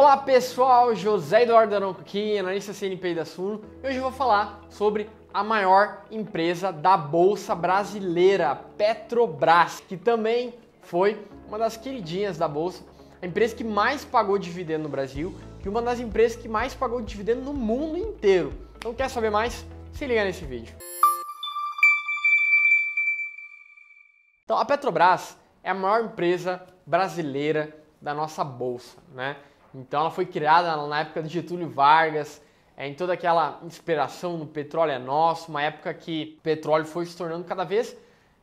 Olá pessoal, José Eduardo Aronco, aqui, analista CNP da Suno, e hoje eu vou falar sobre a maior empresa da Bolsa Brasileira, Petrobras, que também foi uma das queridinhas da Bolsa, a empresa que mais pagou dividendo no Brasil e uma das empresas que mais pagou dividendo no mundo inteiro. Então quer saber mais? Se liga nesse vídeo. Então a Petrobras é a maior empresa brasileira da nossa bolsa, né? Então ela foi criada na época de Getúlio Vargas, é, em toda aquela inspiração no petróleo é nosso, uma época que o petróleo foi se tornando cada vez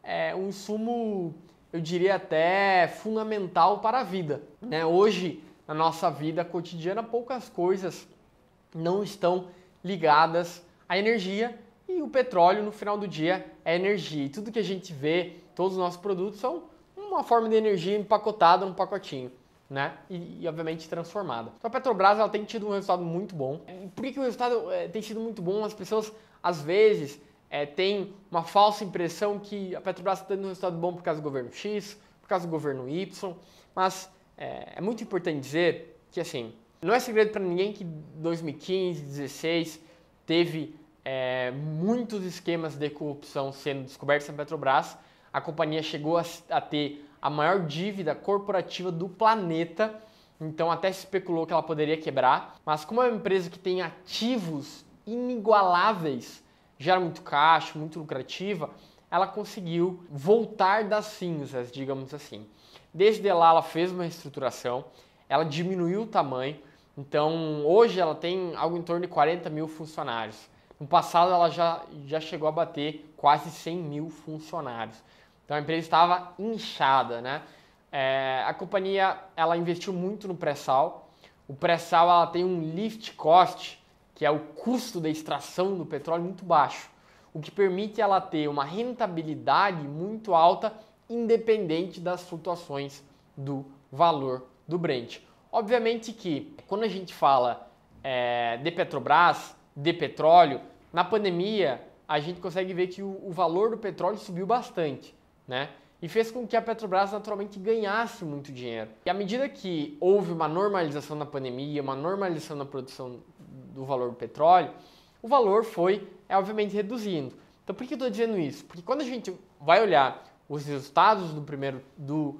é, um insumo, eu diria até fundamental para a vida. Né? Hoje, na nossa vida cotidiana, poucas coisas não estão ligadas à energia e o petróleo, no final do dia, é energia. E tudo que a gente vê, todos os nossos produtos, são uma forma de energia empacotada num pacotinho né? E, e, obviamente transformada. Então a Petrobras ela tem tido um resultado muito bom. por que, que o resultado é, tem sido muito bom? As pessoas às vezes é, têm uma falsa impressão que a Petrobras está dando um resultado bom por causa do governo X, por causa do governo Y, mas é, é muito importante dizer que assim não é segredo para ninguém que 2015, 2016 teve é, muitos esquemas de corrupção sendo descobertos na Petrobras. A companhia chegou a, a ter a maior dívida corporativa do planeta. Então até se especulou que ela poderia quebrar, mas como é uma empresa que tem ativos inigualáveis, gera muito caixa, muito lucrativa, ela conseguiu voltar das cinzas, digamos assim. Desde lá ela fez uma reestruturação, ela diminuiu o tamanho, então hoje ela tem algo em torno de 40 mil funcionários. No passado ela já, já chegou a bater quase 100 mil funcionários. Então a empresa estava inchada, né? É, a companhia ela investiu muito no pré-sal. O pré-sal ela tem um lift cost, que é o custo da extração do petróleo muito baixo, o que permite ela ter uma rentabilidade muito alta, independente das flutuações do valor do Brent. Obviamente que quando a gente fala é, de Petrobras, de petróleo, na pandemia a gente consegue ver que o, o valor do petróleo subiu bastante né? E fez com que a Petrobras naturalmente ganhasse muito dinheiro. E à medida que houve uma normalização na pandemia, uma normalização na produção do valor do petróleo, o valor foi, é, obviamente, reduzindo. Então, por que eu estou dizendo isso? Porque quando a gente vai olhar os resultados do primeiro do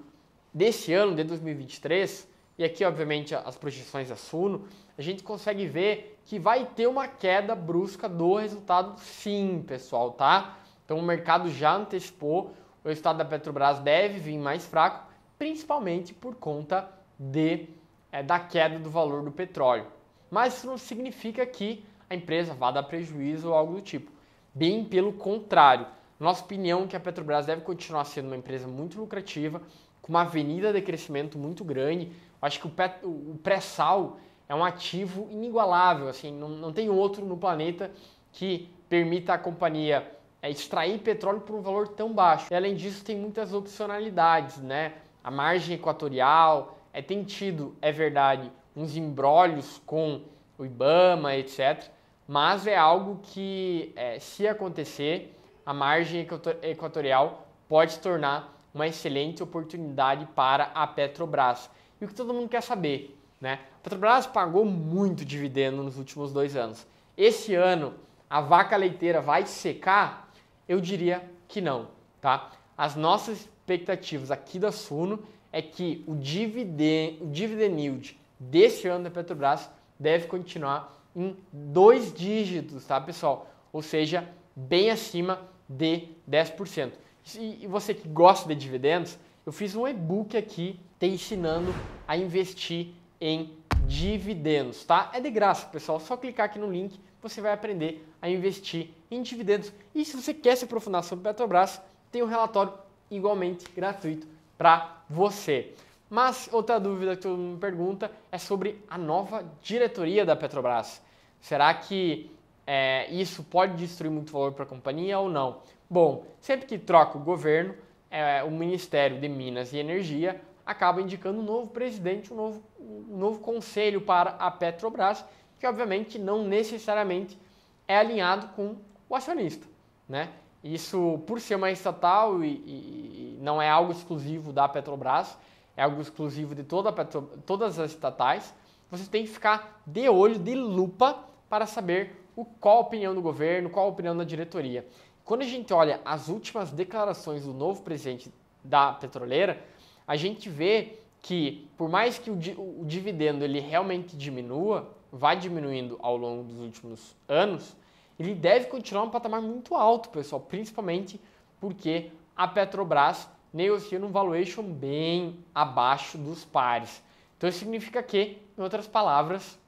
desse ano, de 2023, e aqui, obviamente, as projeções da Suno, a gente consegue ver que vai ter uma queda brusca do resultado, sim, pessoal, tá? Então, o mercado já antecipou o resultado da Petrobras deve vir mais fraco, principalmente por conta de, é, da queda do valor do petróleo. Mas isso não significa que a empresa vá dar prejuízo ou algo do tipo. Bem pelo contrário. Nossa opinião é que a Petrobras deve continuar sendo uma empresa muito lucrativa, com uma avenida de crescimento muito grande. Acho que o pré-sal é um ativo inigualável, assim, não, não tem outro no planeta que permita a companhia é extrair petróleo por um valor tão baixo. E além disso, tem muitas opcionalidades, né? A margem equatorial é, tem tido, é verdade, uns embrólios com o IBAMA, etc. Mas é algo que, é, se acontecer, a margem equatorial pode se tornar uma excelente oportunidade para a Petrobras. E o que todo mundo quer saber, né? A Petrobras pagou muito dividendo nos últimos dois anos. Esse ano, a vaca leiteira vai secar? Eu diria que não, tá? As nossas expectativas aqui da Suno é que o dividend, o dividend yield deste ano da Petrobras deve continuar em dois dígitos, tá, pessoal? Ou seja, bem acima de 10%. E você que gosta de dividendos, eu fiz um e-book aqui te ensinando a investir em dividendos, tá? É de graça, pessoal. Só clicar aqui no link, você vai aprender a investir em dividendos. E se você quer se aprofundar sobre Petrobras, tem um relatório igualmente gratuito para você. Mas outra dúvida que todo mundo me pergunta é sobre a nova diretoria da Petrobras. Será que é, isso pode destruir muito valor para a companhia ou não? Bom, sempre que troca o governo, é, o Ministério de Minas e Energia acaba indicando um novo presidente, um novo, um novo conselho para a Petrobras, que obviamente não necessariamente é alinhado com o acionista. Né? Isso, por ser uma estatal e, e, não é algo exclusivo da Petrobras, é algo exclusivo de toda Petro, todas as estatais, você tem que ficar de olho, de lupa, para saber o, qual a opinião do governo, qual a opinião da diretoria. Quando a gente olha as últimas declarações do novo presidente da petroleira, a gente vê que por mais que o, o dividendo ele realmente diminua, vai diminuindo ao longo dos últimos anos, ele deve continuar um patamar muito alto, pessoal, principalmente porque a Petrobras negocia um valuation bem abaixo dos pares. Então isso significa que, em outras palavras,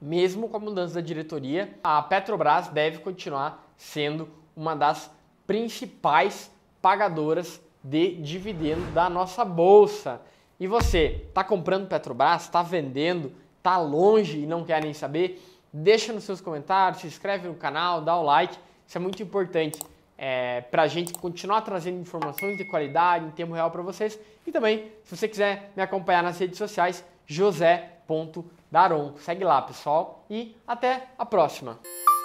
mesmo com a mudança da diretoria, a Petrobras deve continuar sendo uma das principais pagadoras de dividendo da nossa bolsa. E você, está comprando Petrobras, está vendendo, está longe e não quer nem saber? Deixa nos seus comentários, se inscreve no canal, dá o like, isso é muito importante é, para a gente continuar trazendo informações de qualidade em tempo real para vocês. E também, se você quiser me acompanhar nas redes sociais, josé.daron. Segue lá, pessoal, e até a próxima!